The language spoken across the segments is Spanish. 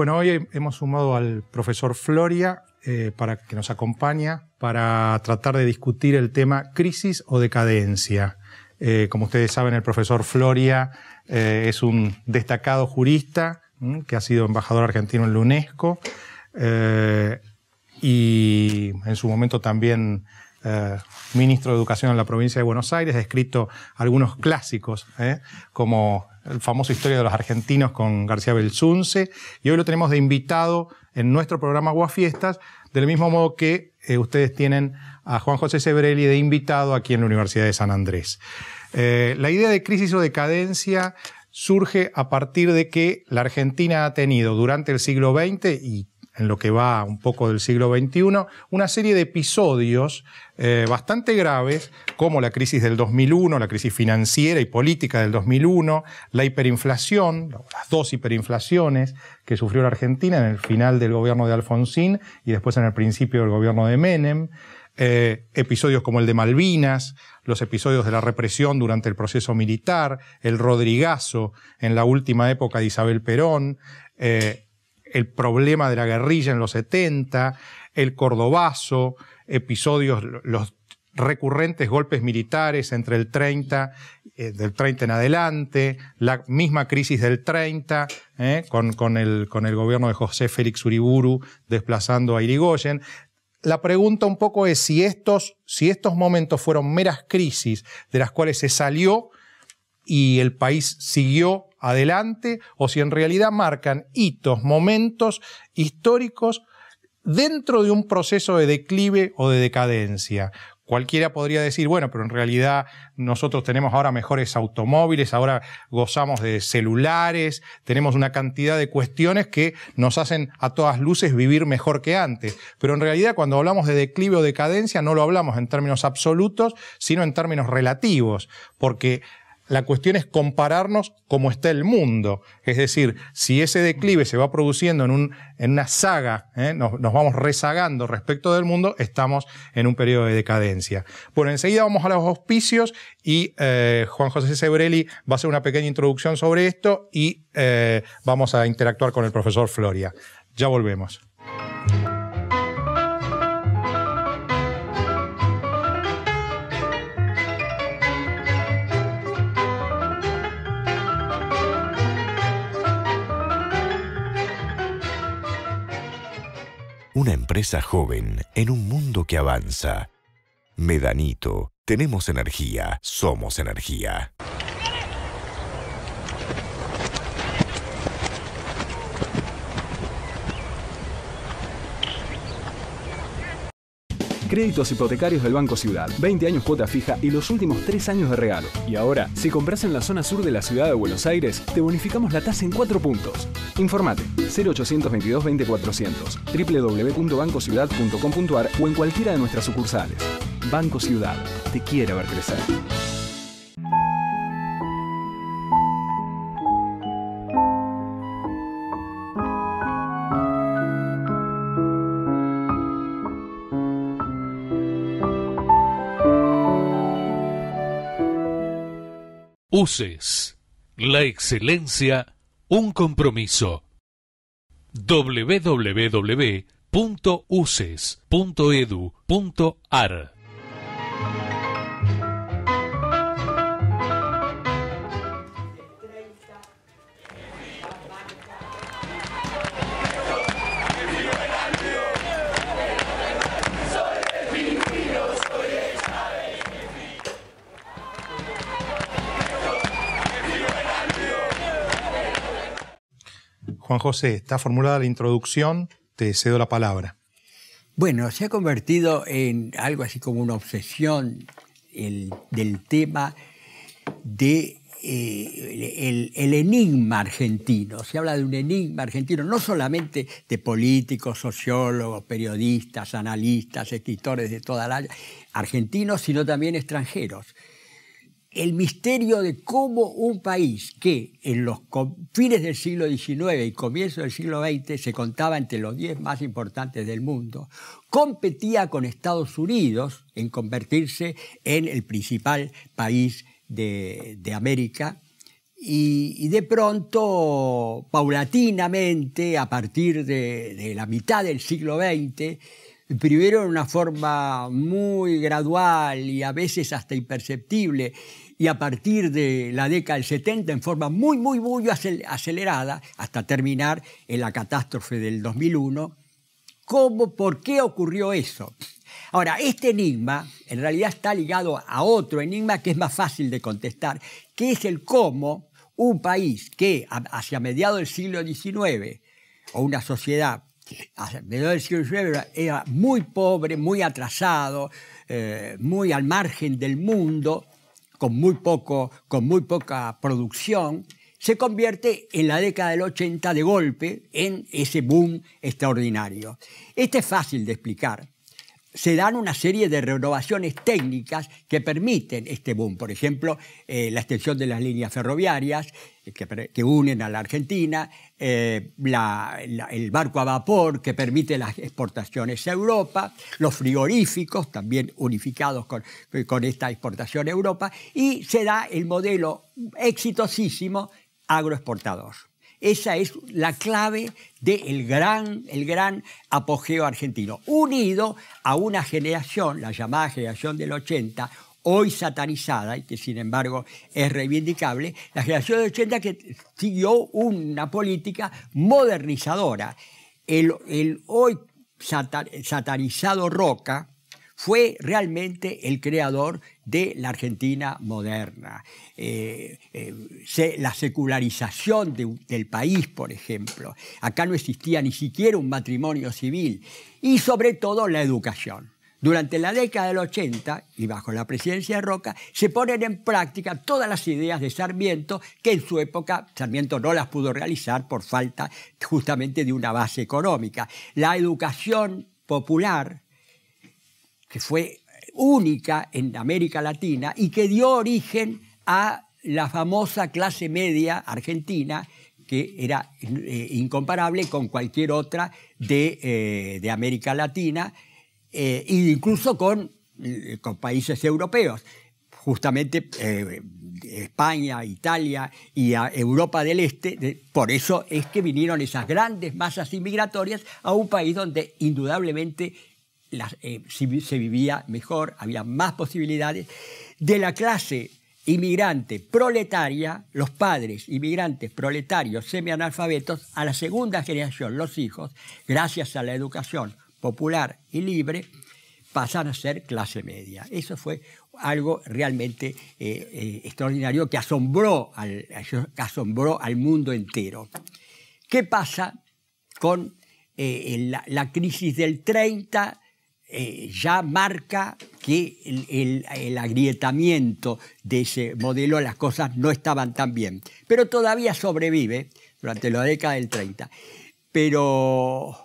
Bueno, hoy hemos sumado al profesor Floria eh, para que nos acompaña para tratar de discutir el tema crisis o decadencia. Eh, como ustedes saben, el profesor Floria eh, es un destacado jurista que ha sido embajador argentino en la UNESCO y en su momento también eh, ministro de Educación en la provincia de Buenos Aires, ha escrito algunos clásicos, eh, como el famoso Historia de los Argentinos con García Belsunce, y hoy lo tenemos de invitado en nuestro programa Guafiestas, del mismo modo que eh, ustedes tienen a Juan José Sebrelli de invitado aquí en la Universidad de San Andrés. la idea de crisis o decadencia surge a partir de que la Argentina ha tenido durante el siglo XX y en lo que va un poco del siglo XXI, una serie de episodios eh, bastante graves, como la crisis del 2001, la crisis financiera y política del 2001, la hiperinflación, las dos hiperinflaciones que sufrió la Argentina en el final del gobierno de Alfonsín y después en el principio del gobierno de Menem, eh, episodios como el de Malvinas, los episodios de la represión durante el proceso militar, el Rodrigazo en la última época de Isabel Perón, eh, el problema de la guerrilla en los 70, el cordobazo, episodios, los recurrentes golpes militares entre el 30, eh, del 30 en adelante, la misma crisis del 30, eh, con, el, con el gobierno de José Félix Uriburu desplazando a Irigoyen. La pregunta un poco es si estos, si estos momentos fueron meras crisis de las cuales se salió y el país siguió adelante o si en realidad marcan hitos, momentos históricos dentro de un proceso de declive o de decadencia. Cualquiera podría decir, bueno, pero en realidad nosotros tenemos ahora mejores automóviles, ahora gozamos de celulares, tenemos una cantidad de cuestiones que nos hacen a todas luces vivir mejor que antes. Pero en realidad cuando hablamos de declive o decadencia no lo hablamos en términos absolutos, sino en términos relativos, porque la cuestión es compararnos cómo está el mundo. Es decir, si ese declive se va produciendo en, un, en una saga, ¿eh? nos, vamos rezagando respecto del mundo, estamos en un periodo de decadencia. Bueno, enseguida vamos a los auspicios y eh, Juan José Sebrelli va a hacer una pequeña introducción sobre esto y eh, vamos a interactuar con el profesor Floria. Ya volvemos. una empresa joven en un mundo que avanza. Medanito, tenemos energía, somos energía. Créditos hipotecarios del Banco Ciudad, 20 años cuota fija y los últimos 3 años de regalo. Y ahora, si compras en la zona sur de la ciudad de Buenos Aires, te bonificamos la tasa en 4 puntos. Informate 0822 2400 www.bancociudad.com.ar o en cualquiera de nuestras sucursales. Banco Ciudad, te quiere ver crecer. UCES. La excelencia, un compromiso. www.uces.edu.ar Juan José, está formulada la introducción, te cedo la palabra. Bueno, se ha convertido en algo así como una obsesión el, del tema de eh, enigma argentino. Se habla de un enigma argentino, no solamente de políticos, sociólogos, periodistas, analistas, escritores de toda la argentinos, sino también extranjeros el misterio de cómo un país que en los fines del siglo XIX y comienzos del siglo XX se contaba entre los 10 más importantes del mundo, competía con Estados Unidos en convertirse en el principal país de, América. Y, de pronto, paulatinamente, a partir de, de la mitad del siglo XX, primero en una forma muy gradual y a veces hasta imperceptible, y a partir de la década del 70 en forma muy, muy, muy acelerada, hasta terminar en la catástrofe del 2001. ¿Cómo, por qué ocurrió eso? Ahora, este enigma en realidad está ligado a otro enigma que es más fácil de contestar, que es el cómo un país que hacia mediados del siglo XIX, o una sociedad hacia mediados del siglo XIX era muy pobre, muy atrasado, eh, muy al margen del mundo, con muy, poco, con muy poca producción, se convierte en la década del 80 de golpe en ese boom extraordinario. Este es fácil de explicar, se dan una serie de renovaciones técnicas que permiten este boom. Por ejemplo, eh, la extensión de las líneas ferroviarias eh, que, unen a la Argentina, eh, el barco a vapor que permite las exportaciones a Europa, los frigoríficos también unificados con, con esta exportación a Europa, y se da el modelo exitosísimo agroexportador. Esa es la clave del gran, el gran apogeo argentino, unido a una generación, la llamada generación del 80, hoy satanizada y que sin embargo es reivindicable, la generación del 80 que siguió una política modernizadora. el hoy satanizado Roca, fue realmente el creador de la Argentina moderna. Eh, eh, la secularización del país, por ejemplo. Acá no existía ni siquiera un matrimonio civil. Y sobre todo la educación. Durante la década del 80 y bajo la presidencia de Roca, se ponen en práctica todas las ideas de Sarmiento que en su época Sarmiento no las pudo realizar por falta justamente de una base económica. La educación popular que fue única en América Latina y que dio origen a la famosa clase media argentina que era eh, incomparable con cualquier otra de, eh, América Latina eh, e incluso con, con países europeos justamente España, Italia y Europa del Este. por eso es que vinieron esas grandes masas inmigratorias a un país donde indudablemente eh, se vivía mejor, había más posibilidades. De la clase inmigrante proletaria, los padres inmigrantes proletarios semianalfabetos, a la segunda generación, los hijos, gracias a la educación popular y libre, pasan a ser clase media. Eso fue algo realmente eh, eh, extraordinario que asombró al, asombró al mundo entero. ¿Qué pasa con la, crisis del 30 eh, ya marca que el, agrietamiento de ese modelo, las cosas no estaban tan bien. Pero todavía sobrevive durante la década del 30. Pero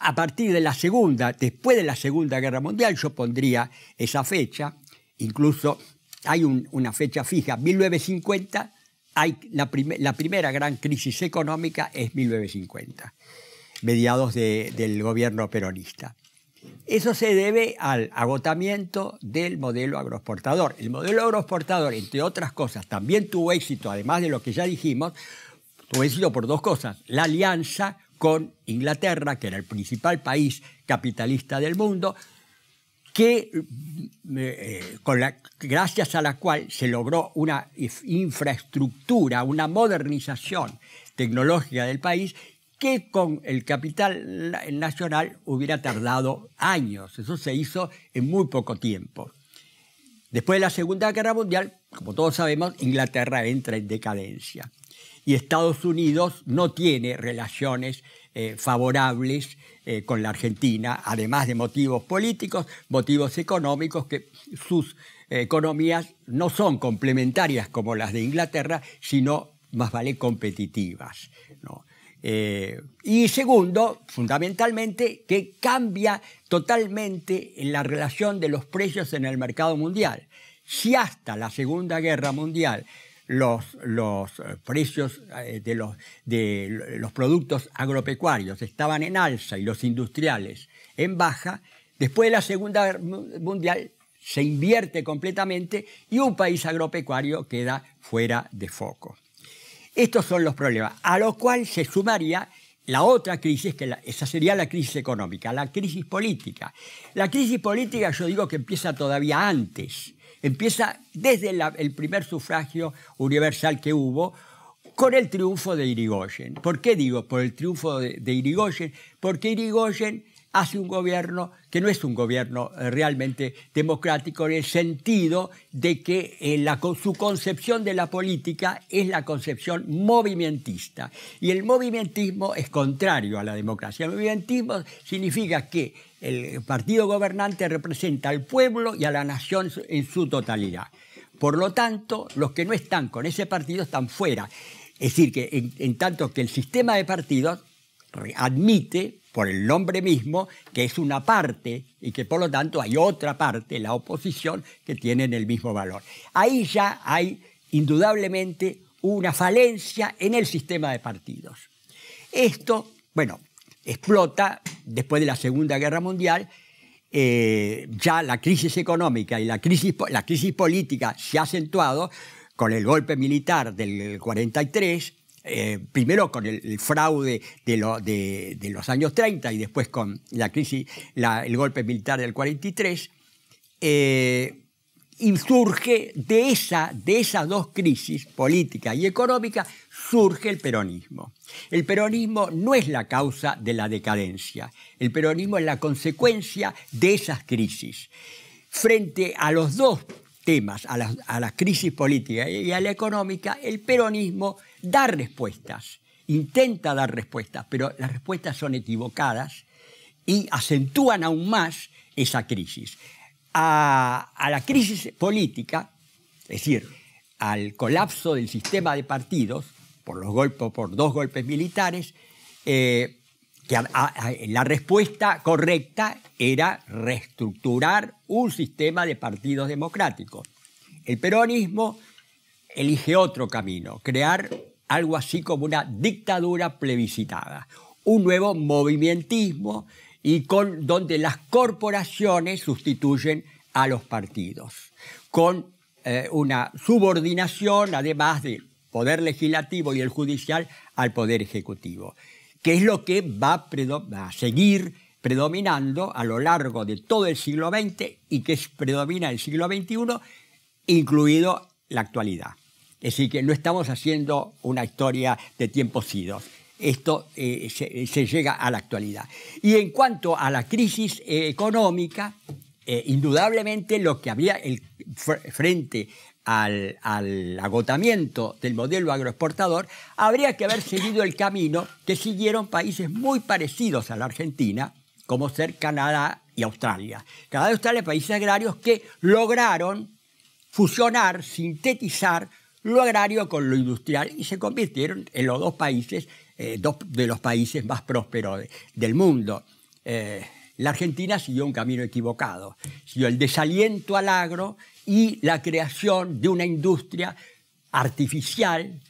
a partir de la Segunda, después de la Segunda Guerra Mundial, yo pondría esa fecha, incluso hay una fecha fija, 1950, hay la, primera gran crisis económica es 1950 mediados del gobierno peronista. Eso se debe al agotamiento del modelo agroexportador. El modelo agroexportador, entre otras cosas, también tuvo éxito, además de lo que ya dijimos, tuvo éxito por dos cosas. La alianza con Inglaterra, que era el principal país capitalista del mundo, que, mm, eh, gracias a la cual se logró una infraestructura, una modernización tecnológica del país que con el capital nacional hubiera tardado años. Eso se hizo en muy poco tiempo. Después de la Segunda Guerra Mundial, como todos sabemos, Inglaterra entra en decadencia y Estados Unidos no tiene relaciones eh, favorables eh, con la Argentina, además de motivos políticos, motivos económicos, que sus eh, economías no son complementarias como las de Inglaterra, sino más vale competitivas. ¿no? Eh, y segundo, fundamentalmente, que cambia totalmente la relación de los precios en el mercado mundial. Si hasta la Segunda Guerra Mundial los, eh, precios eh, de los, de los productos agropecuarios estaban en alza y los industriales en baja, después de la Segunda Guerra Mundial se invierte completamente y un país agropecuario queda fuera de foco. Estos son los problemas, a lo cual se sumaría la otra crisis, que esa sería la crisis económica, la crisis política. La crisis política yo digo que empieza todavía antes, empieza desde el primer sufragio universal que hubo con el triunfo de Irigoyen. ¿Por qué digo por el triunfo de, de Irigoyen? Porque Irigoyen hace un gobierno que no es un gobierno eh, realmente democrático en el sentido de que eh, su concepción de la política es la concepción movimentista. Y el movimentismo es contrario a la democracia. El movimentismo significa que el partido gobernante representa al pueblo y a la nación en su totalidad. Por lo tanto, los que no están con ese partido están fuera. Es decir, que en tanto que el sistema de partidos admite por el nombre mismo que es una parte y que por lo tanto hay otra parte, la oposición, que tienen el mismo valor. Ahí ya hay indudablemente una falencia en el sistema de partidos. Esto, bueno, explota después de la Segunda Guerra Mundial. Eh, ya la crisis económica y la crisis, la crisis política se ha acentuado con el golpe militar del 43, eh, primero con el, fraude de, los años 30 y después con la crisis, el golpe militar del 43, y eh, surge de, esa, de esas dos crisis, política y económica, surge el peronismo. El peronismo no es la causa de la decadencia, el peronismo es la consecuencia de esas crisis. Frente a los dos temas, a la, crisis política y a la económica, el peronismo da respuestas, intenta dar respuestas, pero las respuestas son equivocadas y acentúan aún más esa crisis. A, la crisis política, es decir, al colapso del sistema de partidos, por, los golpes, por dos golpes militares, eh, que la respuesta correcta era reestructurar un sistema de partidos democráticos. El peronismo elige otro camino, crear algo así como una dictadura plebiscitada, un nuevo movimentismo y con, donde las corporaciones sustituyen a los partidos, con eh, una subordinación, además del poder legislativo y el judicial, al poder ejecutivo que es lo que va a seguir predominando a lo largo de todo el siglo XX y que predomina el siglo XXI, incluido la actualidad. Es decir, que no estamos haciendo una historia de tiempos idos. Esto eh, se, llega a la actualidad. Y en cuanto a la crisis eh, económica, eh, indudablemente lo que había el, frente al, agotamiento del modelo agroexportador, habría que haber seguido el camino que siguieron países muy parecidos a la Argentina, como ser Canadá y Australia. Canadá y Australia, países agrarios que lograron fusionar, sintetizar lo agrario con lo industrial y se convirtieron en los dos países, eh, dos de los países más prósperos del mundo. Eh, la Argentina siguió un camino equivocado, siguió el desaliento al agro y la creación de una industria artificial,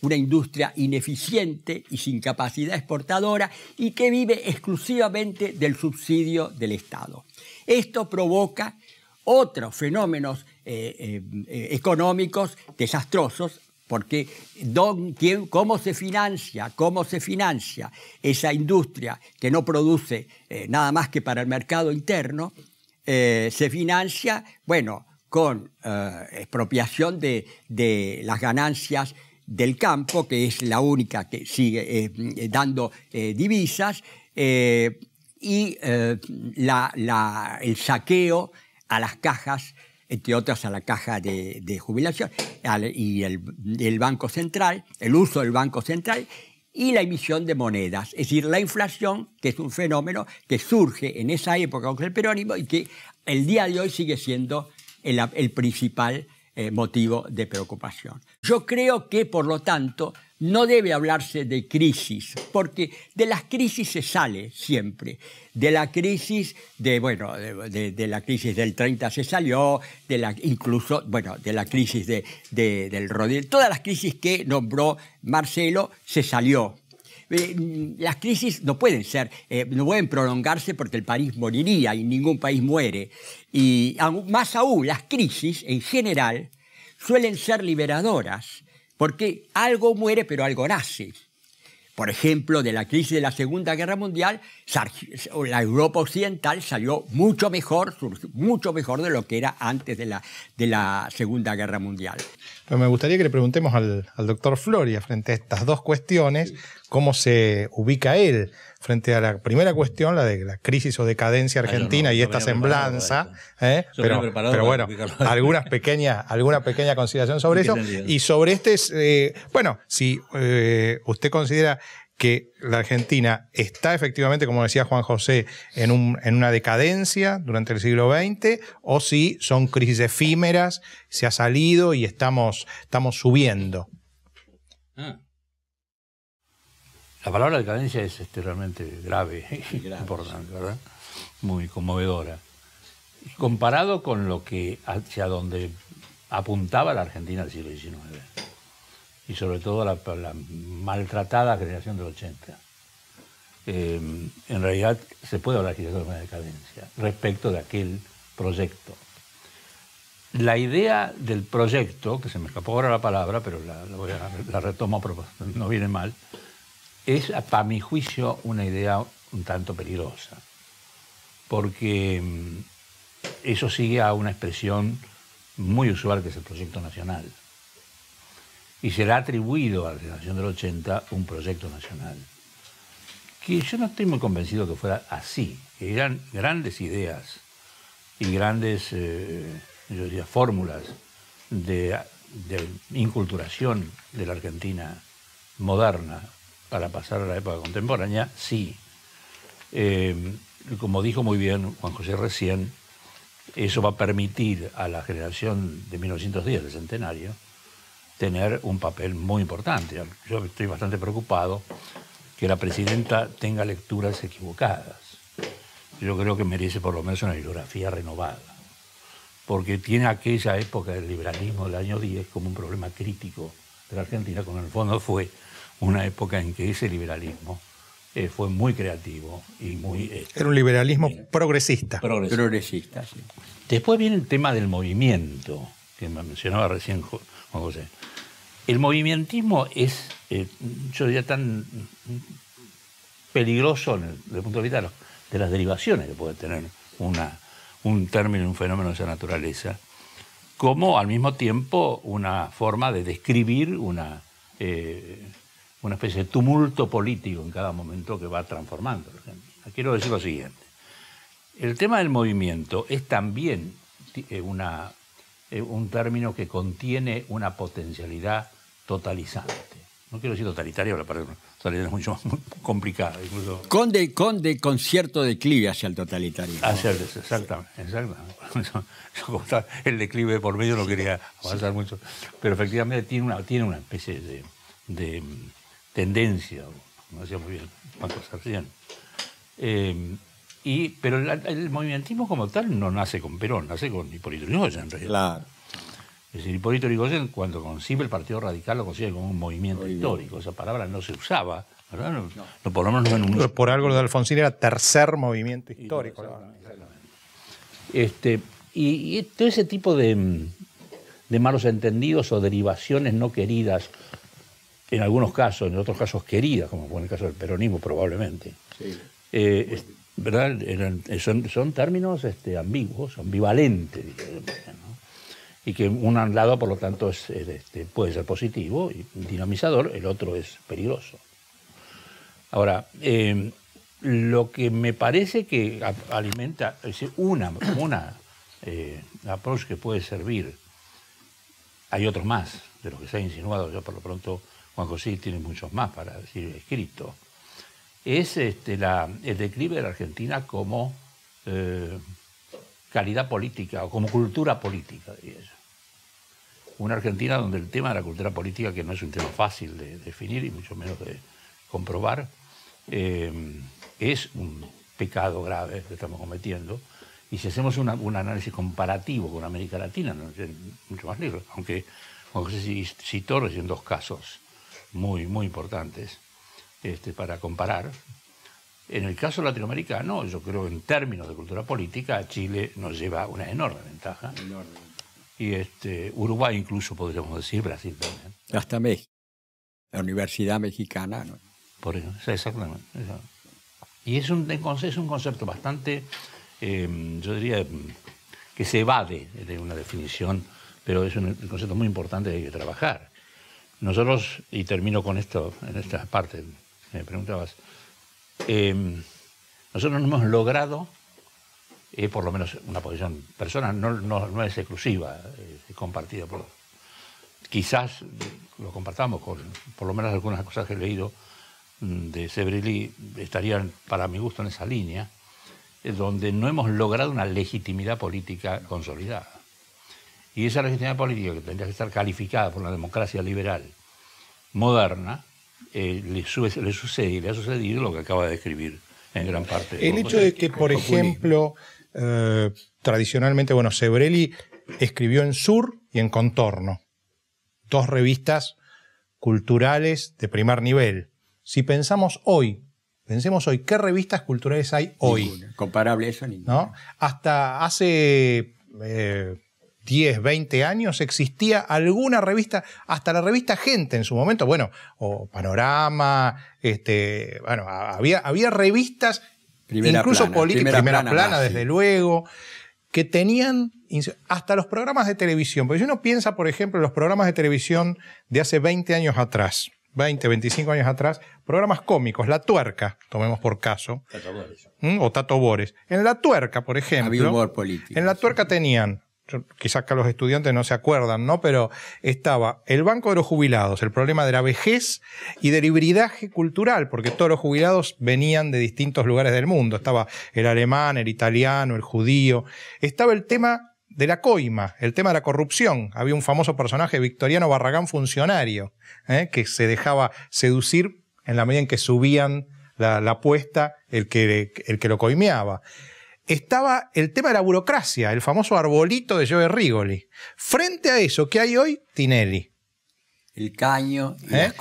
una industria ineficiente y sin capacidad exportadora y que vive exclusivamente del subsidio del Estado. Esto provoca otros fenómenos eh, eh, eh, económicos desastrosos porque ¿cómo se financia? ¿Cómo se financia esa industria que no produce eh, nada más que para el mercado interno? Eh, se financia, bueno, con eh, expropiación de, las ganancias del campo, que es la única que sigue dando divisas, y el saqueo a las cajas entre otras a la caja de, jubilación y el, Banco Central, el uso del Banco Central y la emisión de monedas, es decir, la inflación, que es un fenómeno que surge en esa época con el perónimo y que el día de hoy sigue siendo el, principal eh, motivo de preocupación. Yo creo que, por lo tanto, no debe hablarse de crisis, porque de las crisis se sale siempre. De la crisis de, bueno, de, la crisis del 30 se salió, de la, incluso, bueno, de la crisis de, del Rodríguez. todas las crisis que nombró Marcelo se salió. Eh, mm, las crisis no pueden ser, eh, no pueden prolongarse porque el país moriría y ningún país muere. Y más aún, las crisis en general suelen ser liberadoras porque algo muere pero algo nace. Por ejemplo, de la crisis de la Segunda Guerra Mundial, la Europa Occidental salió mucho mejor, mucho mejor de lo que era antes de la, de la Segunda Guerra Mundial. me gustaría que le preguntemos al, al doctor Floria frente a estas dos cuestiones, cómo se ubica él frente a la primera cuestión, la de la crisis o decadencia argentina y esta semblanza. Pero, bueno, algunas pequeñas, alguna pequeña consideración sobre eso. Y sobre este, eh, bueno, si eh, usted considera que la Argentina está efectivamente, como decía Juan José, en, una decadencia durante el siglo XX, o si son crisis efímeras, se ha salido y estamos, estamos subiendo. Ah. La palabra decadencia es este, realmente grave, importante, ¿verdad? Muy conmovedora. Comparado con lo que hacia donde apuntaba la Argentina del siglo XIX y sobre todo la, maltratada generación del 80. Em, en realidad se puede hablar de una decadencia respecto de aquel proyecto. La idea del proyecto, que se me escapó ahora la palabra, pero la, retomo a, la no viene mal, es, para mi juicio, una idea un tanto peligrosa, porque mm, eso sigue a una expresión muy usual que es el proyecto nacional. Y será atribuido a la generación del 80 un proyecto nacional. Que yo no estoy muy convencido que fuera así, que eran grandes ideas y grandes eh, yo fórmulas de, de inculturación de la Argentina moderna para pasar a la época contemporánea, sí. Eh, como dijo muy bien Juan José recién, eso va a permitir a la generación de 1910, del centenario, tener un papel muy importante. Yo estoy bastante preocupado que la presidenta tenga lecturas equivocadas. Yo creo que merece por lo menos una bibliografía renovada, porque tiene aquella época del liberalismo del año 10 como un problema crítico de la Argentina, ...con el fondo fue una época en que ese liberalismo eh, fue muy creativo y muy... Eh, Era un liberalismo eh, progresista. progresista. sí. Después viene el tema del movimiento, que me mencionaba recién Juan José. El movimentismo es, yo diría, tan peligroso desde el punto de vista de, las derivaciones que puede tener una, un término, un fenómeno de esa naturaleza, como al mismo tiempo una forma de describir una, una especie de tumulto político en cada momento que va transformando. Ah, quiero decir lo siguiente. El tema del movimiento es también eh, una, eh, un término que contiene una potencialidad totalizante. No quiero decir totalitaria, pero palabra totalitaria es mucho más complicada. Incluso... Conde, conde, cierto declive hacia el totalitarismo. el, exactamente, el declive por medio no quería avanzar mucho, pero efectivamente tiene una, tiene una especie de tendencia, como decía muy bien Marcos eh, y, pero el, movimentismo como tal no nace con Perón, nace con Hipólito Yrigoyen en realidad. Claro. Es decir, Hipólito Yrigoyen cuando concibe el Partido Radical lo concibe como un movimiento histórico. Esa palabra no se usaba, por lo menos Por algo lo de Alfonsín era tercer movimiento histórico. Este, y, todo ese tipo de, mm, de malos entendidos o derivaciones no queridas en algunos casos, en otros casos queridas, como fue en el caso del peronismo probablemente. Eh, eh, son, términos este, ambiguos, ambivalentes, y que un lado, por lo tanto, este, puede ser positivo y dinamizador, el otro es peligroso. Ahora, eh, lo que me parece que alimenta, es una, una approach que puede servir, hay otros más de los que se ha insinuado, yo por lo pronto Juan José tiene muchos más para decir escrito, es este, la, el declive de la Argentina como eh, calidad política o como cultura política, diría yo. Una Argentina donde el tema de la cultura política, que no es un tema fácil de definir y mucho menos de comprobar, eh, es un pecado grave que estamos cometiendo. Y si hacemos un análisis comparativo con América Latina, no, es mucho más lejos, aunque Juan José citó en dos casos muy, muy importantes este, para comparar. En el caso latinoamericano, yo creo en términos de cultura política, Chile nos lleva una enorme ventaja. Y este, Uruguay incluso podríamos decir, Brasil también. Hasta México. La Universidad Mexicana. Por eso, exactamente. Y es un, es un concepto bastante, em, yo diría, em, que se evade de una definición, pero es un concepto muy importante que hay que trabajar. Nosotros, y termino con esto, en esta parte, me preguntabas, em, nosotros no hemos logrado, eh, por lo menos una posición personal, no, no, es exclusiva, es eh, compartida por... Quizás lo compartamos con, por lo menos algunas cosas que he leído mm, de Sebrelli estarían, para mi gusto, en esa línea, eh, donde no hemos logrado una legitimidad política consolidada. Y esa legitimidad política, que tendría que estar calificada por la democracia liberal moderna, eh, le, sucede, le, y le ha sucedido lo que acaba de describir en gran parte. el hecho de que, por ejemplo, eh, tradicionalmente, bueno, Sebrelli escribió en Sur y en Contorno, dos revistas culturales de primer nivel. Si pensamos hoy, pensemos hoy, ¿qué revistas culturales hay hoy? Comparable a eso ninguna. ¿No? Hasta hace eh, 10, 20 años existía alguna revista, hasta la revista Gente en su momento, bueno, o Panorama, este, bueno, había, había revistas, incluso políticas, política, primera, plana, desde luego, que tenían hasta los programas de televisión. Porque si uno piensa, por ejemplo, en los programas de televisión de hace 20 años atrás, 20, 25 años atrás, programas cómicos, La Tuerca, tomemos por caso, ¿Mm? o Tato Bores. En La Tuerca, por ejemplo, en La Tuerca tenían quizás que los estudiantes no se acuerdan, ¿no? Pero estaba el Banco de los Jubilados, el problema de la vejez y del hibridaje cultural, porque todos los jubilados venían de distintos lugares del mundo. Estaba el alemán, el italiano, el judío. Estaba el tema de la coima, el tema de la corrupción. Había un famoso personaje, Victoriano Barragán, funcionario, ¿eh? que se dejaba seducir en la medida en que subían la, apuesta el que, el que lo coimeaba estaba el tema de la burocracia, el famoso arbolito de Joe Rigoli. Frente a eso, ¿qué hay hoy? Tinelli. El caño y ¿Eh?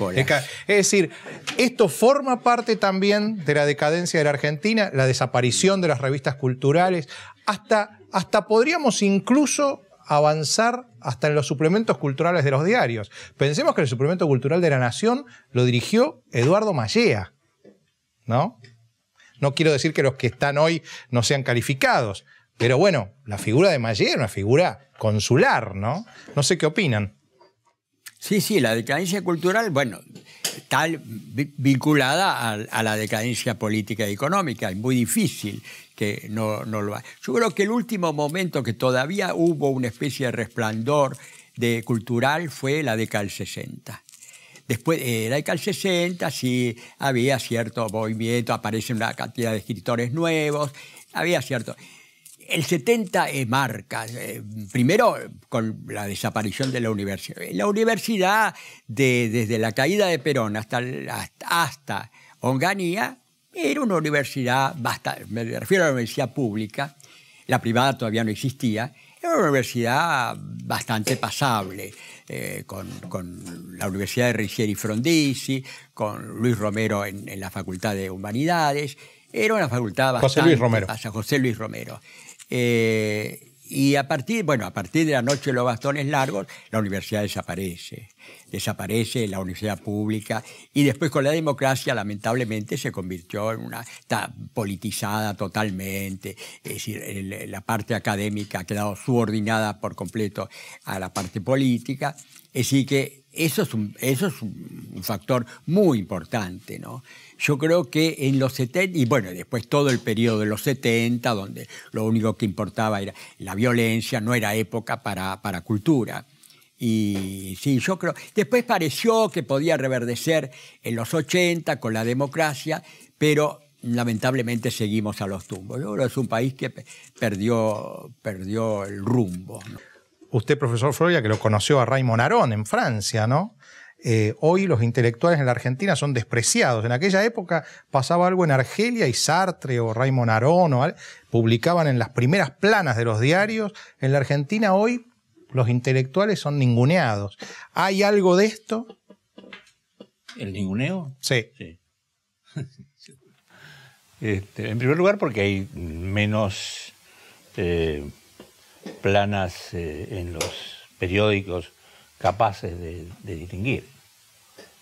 es decir, esto forma parte también de la decadencia de la Argentina, la desaparición de las revistas culturales, hasta, hasta podríamos incluso avanzar hasta en los suplementos culturales de los diarios. Pensemos que el suplemento cultural de la Nación lo dirigió Eduardo Mallea, ¿no? No quiero decir que los que están hoy no sean calificados, pero bueno, la figura de Mayer era una figura consular, ¿no? No sé qué opinan. Sí, sí, la decadencia cultural, bueno, tal vinculada a, la decadencia política y económica, es muy difícil que no, lo haya. Yo creo que el último momento que todavía hubo una especie de resplandor de cultural fue la década del 60. Después de eh, la 60 sí había cierto movimiento, aparece una cantidad de escritores nuevos, había cierto. El 70 marca, eh, primero con la desaparición de la universidad. La universidad, desde la caída de Perón hasta, hasta, hasta Onganía, era una universidad, bastante, me refiero a la universidad pública, la privada todavía no existía, era una universidad bastante pasable. Eh, con, la Universidad de Ricieri Frondizi, con Luis Romero en, la Facultad de Humanidades. Era una facultad bastante... José Luis Romero. José Luis Romero. y a partir, bueno, a partir de la noche de los bastones largos, la universidad desaparece desaparece la universidad pública y después con la democracia lamentablemente se convirtió en una está politizada totalmente, es decir, la parte académica ha quedado subordinada por completo a la parte política, así que eso es un, eso es un factor muy importante, ¿no? Yo creo que en los 70, y bueno, después todo el periodo de los 70, donde lo único que importaba era la violencia, no era época para, para cultura. Y sí, yo creo. Después pareció que podía reverdecer en los 80 con la democracia, pero lamentablemente seguimos a los tumbos. Es un país que perdió, perdió el rumbo. Usted, profesor Floria, que lo conoció a Raymond Aron en Francia, ¿no? Eh, hoy los intelectuales en la Argentina son despreciados. En aquella época pasaba algo en Argelia y Sartre o Raymond Aron o, publicaban en las primeras planas de los diarios. En la Argentina hoy los intelectuales son ninguneados. ¿Hay algo de esto? ¿El ninguneo? Sí. Este, en primer lugar, porque hay menos eh, planas eh, en los periódicos capaces de, distinguir.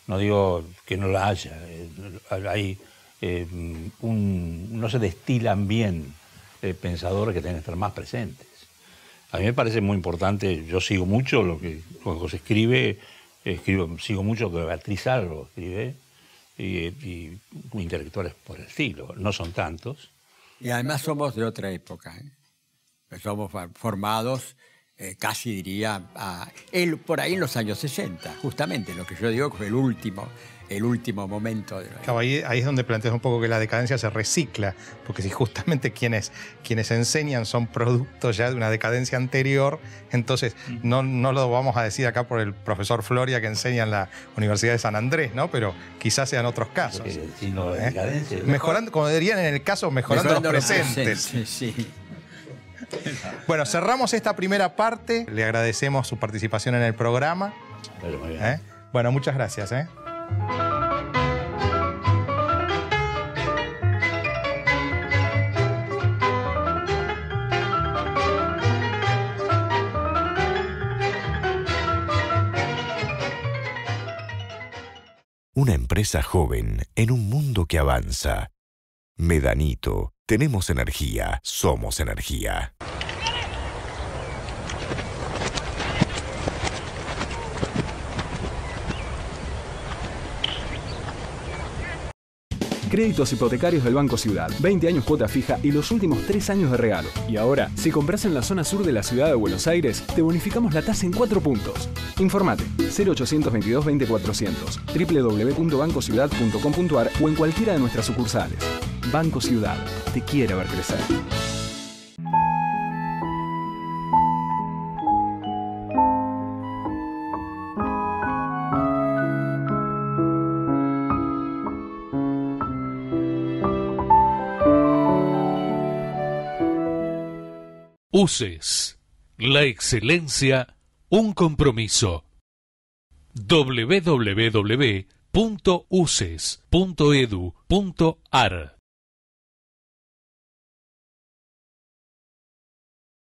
No digo que no la haya, eh, hay, un, no se destilan bien pensadores que tienen que estar más presentes. A mí me parece muy importante, yo sigo mucho lo que, lo que se escribe, escribo, sigo mucho lo que Beatriz Albo escribe, y, y, intelectuales por el estilo, no son tantos. Y además somos de otra época, ¿eh? somos formados eh, casi diría, a, por ahí en los años 60, justamente, lo que yo digo que fue el último, el último momento. De... Claro, ahí, es donde planteas un poco que la decadencia se recicla, porque si justamente quienes, quienes enseñan son productos ya de una decadencia anterior, entonces mm. no, no lo vamos a decir acá por el profesor Floria que enseña en la Universidad de San Andrés, ¿no? Pero quizás sean otros casos. ¿Eh? mejorando, como dirían en el caso, mejorando, el los sí. Bueno, cerramos esta primera parte. Le agradecemos su participación en el programa. ¿Eh? Bueno, muchas gracias. ¿eh? Una empresa joven en un mundo que avanza Medanito. Tenemos energía. Somos energía. Créditos hipotecarios del Banco Ciudad. 20 años cuota fija y los últimos 3 años de regalo. Y ahora, si compras en la zona sur de la ciudad de Buenos Aires, te bonificamos la tasa en 4 puntos. Informate 0822 2400 www.bancociudad.com.ar o en cualquiera de nuestras sucursales. Banco Ciudad te quiere ver crecer. Uses. La excelencia, un compromiso. www.uses.edu.ar